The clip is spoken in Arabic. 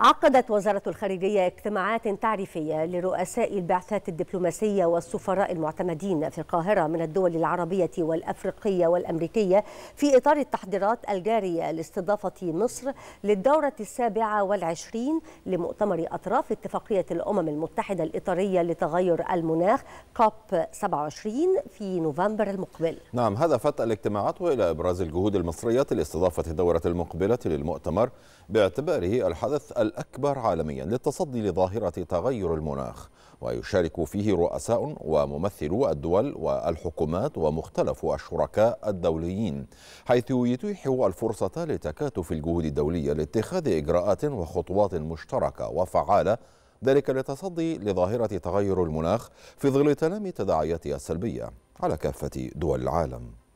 عقدت وزارة الخارجية اجتماعات تعريفية لرؤساء البعثات الدبلوماسية والسفراء المعتمدين في القاهرة من الدول العربية والأفريقية والأمريكية في إطار التحضيرات الجارية لاستضافة مصر للدورة السابعة والعشرين لمؤتمر أطراف اتفاقية الأمم المتحدة الإطارية لتغير المناخ كوب 27 في نوفمبر المقبل نعم هدفت الاجتماعات إلى إبراز الجهود المصرية لاستضافة الدورة المقبلة للمؤتمر باعتباره الحدث الأكبر عالميا للتصدي لظاهرة تغير المناخ ويشارك فيه رؤساء وممثلو الدول والحكومات ومختلف الشركاء الدوليين حيث يتيح الفرصة لتكاتف الجهود الدولية لاتخاذ إجراءات وخطوات مشتركة وفعالة ذلك للتصدي لظاهرة تغير المناخ في ظل تنامي تداعياتها السلبية على كافة دول العالم